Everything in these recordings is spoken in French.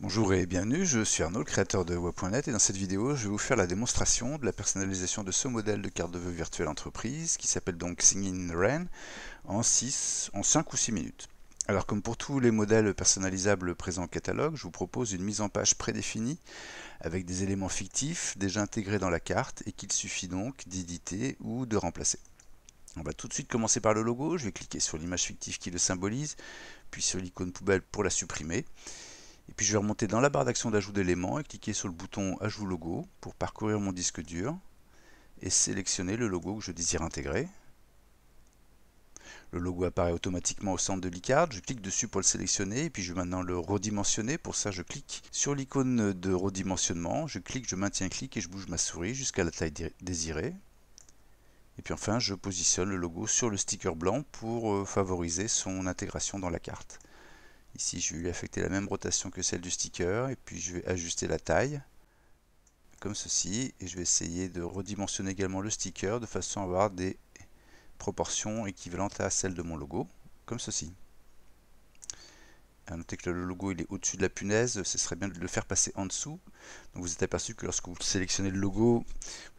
Bonjour et bienvenue, je suis Arnaud, le créateur de Web.net et dans cette vidéo je vais vous faire la démonstration de la personnalisation de ce modèle de carte de vœux virtuelle entreprise qui s'appelle donc Singing Rain en, en 5 ou 6 minutes. Alors comme pour tous les modèles personnalisables présents au catalogue, je vous propose une mise en page prédéfinie avec des éléments fictifs déjà intégrés dans la carte et qu'il suffit donc d'éditer ou de remplacer. On va tout de suite commencer par le logo, je vais cliquer sur l'image fictive qui le symbolise, puis sur l'icône poubelle pour la supprimer. Et puis je vais remonter dans la barre d'action d'ajout d'éléments et cliquer sur le bouton Ajout logo pour parcourir mon disque dur et sélectionner le logo que je désire intégrer. Le logo apparaît automatiquement au centre de l'icard. je clique dessus pour le sélectionner et puis je vais maintenant le redimensionner. Pour ça, je clique sur l'icône de redimensionnement, je clique, je maintiens clic et je bouge ma souris jusqu'à la taille désirée. Et puis enfin, je positionne le logo sur le sticker blanc pour euh, favoriser son intégration dans la carte. Ici, je vais lui affecter la même rotation que celle du sticker, et puis je vais ajuster la taille, comme ceci, et je vais essayer de redimensionner également le sticker de façon à avoir des proportions équivalentes à celles de mon logo, comme ceci. À noter que le logo il est au-dessus de la punaise, ce serait bien de le faire passer en dessous. vous êtes aperçu que lorsque vous sélectionnez le logo,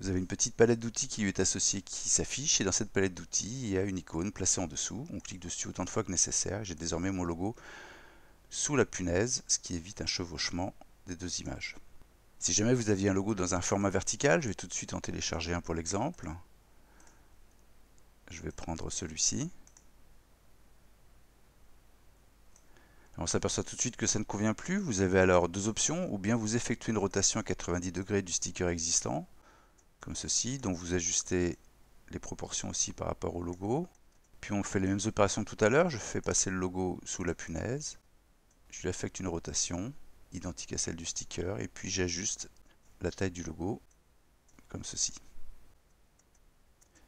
vous avez une petite palette d'outils qui lui est associée, qui s'affiche, et dans cette palette d'outils, il y a une icône placée en dessous. On clique dessus autant de fois que nécessaire, j'ai désormais mon logo sous la punaise, ce qui évite un chevauchement des deux images. Si jamais vous aviez un logo dans un format vertical, je vais tout de suite en télécharger un pour l'exemple. Je vais prendre celui-ci. On s'aperçoit tout de suite que ça ne convient plus. Vous avez alors deux options, ou bien vous effectuez une rotation à 90 degrés du sticker existant, comme ceci, dont vous ajustez les proportions aussi par rapport au logo. Puis on fait les mêmes opérations que tout à l'heure, je fais passer le logo sous la punaise je lui affecte une rotation identique à celle du sticker et puis j'ajuste la taille du logo comme ceci.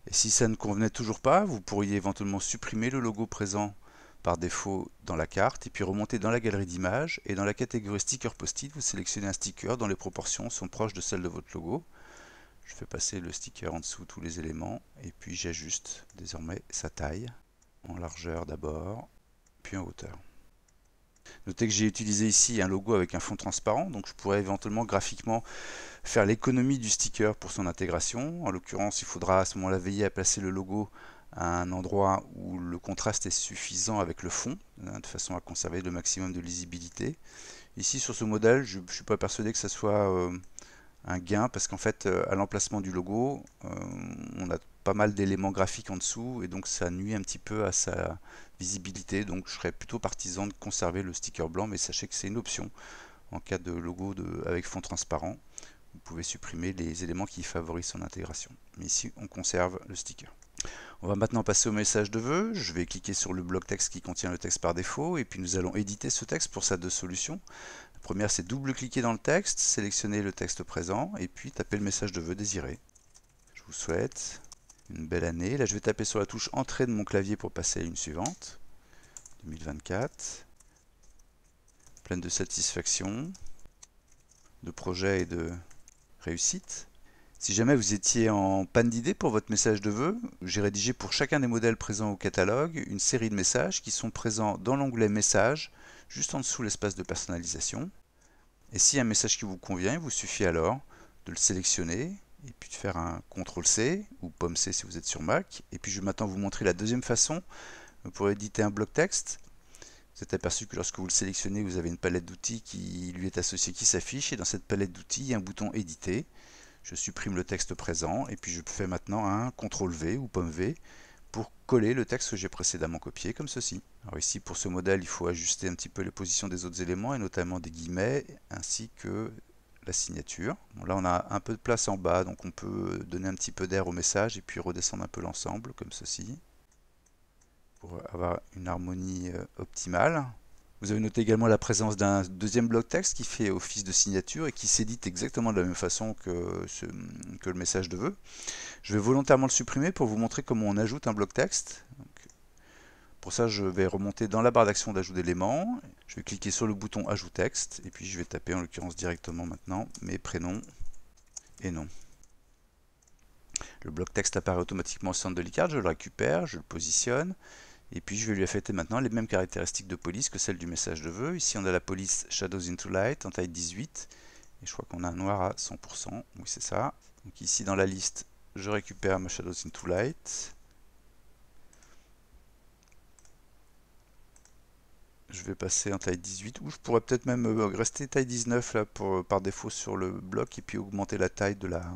Et si ça ne convenait toujours pas, vous pourriez éventuellement supprimer le logo présent par défaut dans la carte et puis remonter dans la galerie d'images et dans la catégorie sticker post-it, vous sélectionnez un sticker dont les proportions sont proches de celles de votre logo. Je fais passer le sticker en dessous tous les éléments et puis j'ajuste désormais sa taille en largeur d'abord puis en hauteur. Notez que j'ai utilisé ici un logo avec un fond transparent, donc je pourrais éventuellement graphiquement faire l'économie du sticker pour son intégration. En l'occurrence, il faudra à ce moment-là veiller à placer le logo à un endroit où le contraste est suffisant avec le fond, hein, de façon à conserver le maximum de lisibilité. Ici, sur ce modèle, je ne suis pas persuadé que ça soit euh, un gain, parce qu'en fait, euh, à l'emplacement du logo, euh, on a mal d'éléments graphiques en dessous et donc ça nuit un petit peu à sa visibilité. Donc je serais plutôt partisan de conserver le sticker blanc, mais sachez que c'est une option en cas de logo de, avec fond transparent. Vous pouvez supprimer les éléments qui favorisent son intégration. Mais ici, on conserve le sticker. On va maintenant passer au message de vœux. Je vais cliquer sur le bloc texte qui contient le texte par défaut et puis nous allons éditer ce texte pour sa deux solutions. première c'est double-cliquer dans le texte, sélectionner le texte présent et puis taper le message de vœux désiré. Je vous souhaite une belle année. Là, je vais taper sur la touche entrée de mon clavier pour passer à une suivante. 2024. Pleine de satisfaction, de projets et de réussite. Si jamais vous étiez en panne d'idées pour votre message de vœux, j'ai rédigé pour chacun des modèles présents au catalogue une série de messages qui sont présents dans l'onglet Messages, juste en dessous l'espace de personnalisation. Et si un message qui vous convient, il vous suffit alors de le sélectionner, et puis de faire un CTRL-C ou POM-C si vous êtes sur Mac. Et puis je vais maintenant vous montrer la deuxième façon pour éditer un bloc texte. Vous êtes aperçu que lorsque vous le sélectionnez, vous avez une palette d'outils qui lui est associée, qui s'affiche. Et dans cette palette d'outils, il y a un bouton éditer. Je supprime le texte présent et puis je fais maintenant un CTRL-V ou POM-V pour coller le texte que j'ai précédemment copié comme ceci. Alors ici pour ce modèle il faut ajuster un petit peu les positions des autres éléments et notamment des guillemets ainsi que la signature. là, on a un peu de place en bas, donc on peut donner un petit peu d'air au message et puis redescendre un peu l'ensemble, comme ceci, pour avoir une harmonie euh, optimale. Vous avez noté également la présence d'un deuxième bloc texte qui fait office de signature et qui s'édite exactement de la même façon que, que le message de vœux. Je vais volontairement le supprimer pour vous montrer comment on ajoute un bloc texte. Pour ça, je vais remonter dans la barre d'action d'ajout d'éléments. Je vais cliquer sur le bouton Ajout texte et puis je vais taper en l'occurrence directement maintenant mes prénoms et noms. Le bloc texte apparaît automatiquement au centre de l'icard, je le récupère, je le positionne et puis je vais lui affecter maintenant les mêmes caractéristiques de police que celles du message de vœux. Ici on a la police Shadows into Light en taille 18 et je crois qu'on a un noir à 100%, oui c'est ça. Donc ici dans la liste, je récupère ma Shadows into Light je vais passer en taille 18 ou je pourrais peut-être même euh, rester taille 19 là pour, euh, par défaut sur le bloc et puis augmenter la taille de la,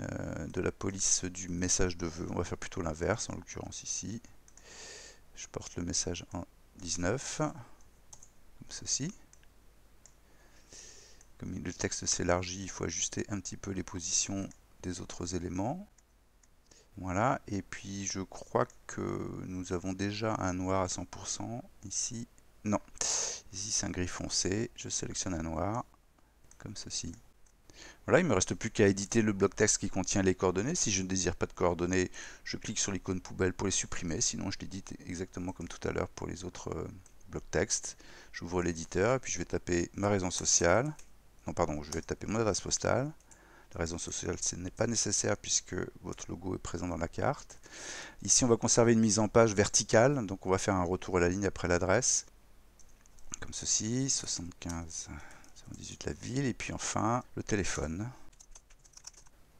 euh, de la police du message de vœux. On va faire plutôt l'inverse en l'occurrence ici. Je porte le message en 19 comme ceci. Comme le texte s'élargit, il faut ajuster un petit peu les positions des autres éléments. Voilà, et puis je crois que nous avons déjà un noir à 100% ici. Non, ici c'est un gris foncé, je sélectionne un noir, comme ceci. Voilà, il me reste plus qu'à éditer le bloc texte qui contient les coordonnées. Si je ne désire pas de coordonnées, je clique sur l'icône poubelle pour les supprimer. Sinon, je l'édite exactement comme tout à l'heure pour les autres euh, blocs texte. J'ouvre l'éditeur, puis je vais taper ma raison sociale. Non, pardon, je vais taper mon adresse postale raison sociale, ce n'est pas nécessaire puisque votre logo est présent dans la carte. Ici, on va conserver une mise en page verticale, donc on va faire un retour à la ligne après l'adresse, comme ceci, 75 18 la ville, et puis enfin le téléphone.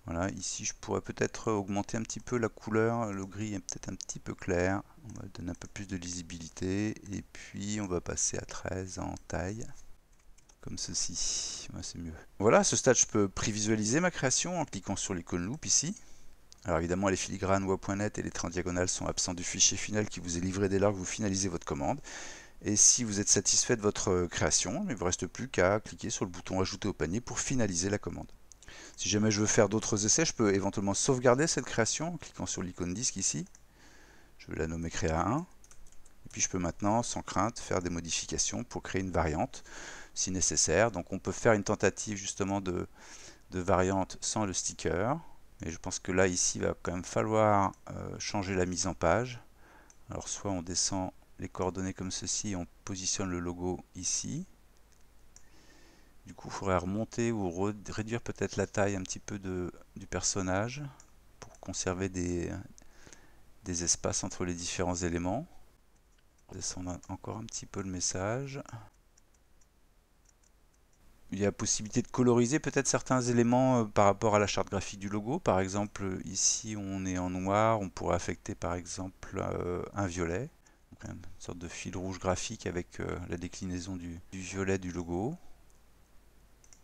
Voilà, ici je pourrais peut-être augmenter un petit peu la couleur, le gris est peut-être un petit peu clair. On va donner un peu plus de lisibilité, et puis on va passer à 13 en taille comme ceci. c'est mieux. Voilà, à ce stade, je peux prévisualiser ma création en cliquant sur l'icône loop ici. Alors évidemment, les filigranes net et les trains diagonales sont absents du fichier final qui vous est livré dès lors que vous finalisez votre commande. Et si vous êtes satisfait de votre euh, création, il ne vous reste plus qu'à cliquer sur le bouton Ajouter au panier pour finaliser la commande. Si jamais je veux faire d'autres essais, je peux éventuellement sauvegarder cette création en cliquant sur l'icône disque ici. Je vais la nommer Créa 1. Et puis je peux maintenant, sans crainte, faire des modifications pour créer une variante si nécessaire. Donc on peut faire une tentative justement de, de variante sans le sticker. et je pense que là, ici, il va quand même falloir euh, changer la mise en page. Alors soit on descend les coordonnées comme ceci et on positionne le logo ici. Du coup, il faudrait remonter ou réduire peut-être la taille un petit peu de, du personnage pour conserver des, des espaces entre les différents éléments. Descendre encore un petit peu le message il y a possibilité de coloriser peut-être certains éléments euh, par rapport à la charte graphique du logo. Par exemple, ici on est en noir, on pourrait affecter par exemple euh, un violet, une sorte de fil rouge graphique avec euh, la déclinaison du, violet du logo,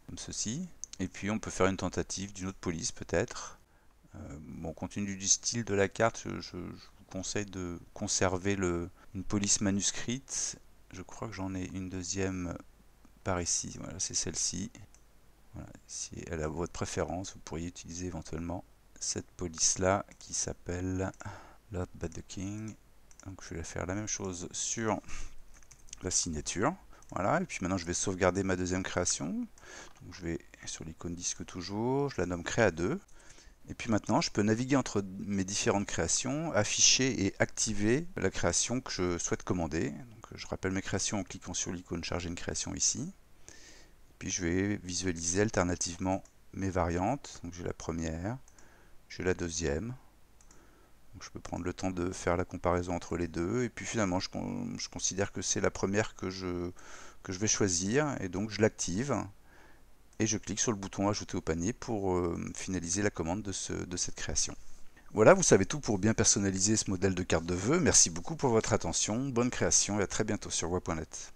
comme ceci. Et puis on peut faire une tentative d'une autre police peut-être. bon, compte du style de la carte, je, vous conseille de conserver le, une police manuscrite. Je crois que j'en ai une deuxième par ici. Voilà, c'est celle-ci. si elle a votre préférence, vous pourriez utiliser éventuellement cette police-là qui s'appelle Love Bad King. Donc je vais faire la même chose sur la signature. Voilà, et puis maintenant je vais sauvegarder ma deuxième création. Donc je vais sur l'icône disque toujours, je la nomme Créa 2. Et puis maintenant, je peux naviguer entre mes différentes créations, afficher et activer la création que je souhaite commander je rappelle mes créations en cliquant sur l'icône charger une création ici. Puis je vais visualiser alternativement mes variantes. Donc j'ai la première, j'ai la deuxième. je peux prendre le temps de faire la comparaison entre les deux. Et puis finalement, je, considère que c'est la première que je, vais choisir. Et donc je l'active. Et je clique sur le bouton Ajouter au panier pour euh, finaliser la commande de cette création. Voilà, vous savez tout pour bien personnaliser ce modèle de carte de vœux. Merci beaucoup pour votre attention, bonne création et à très bientôt sur Web.net.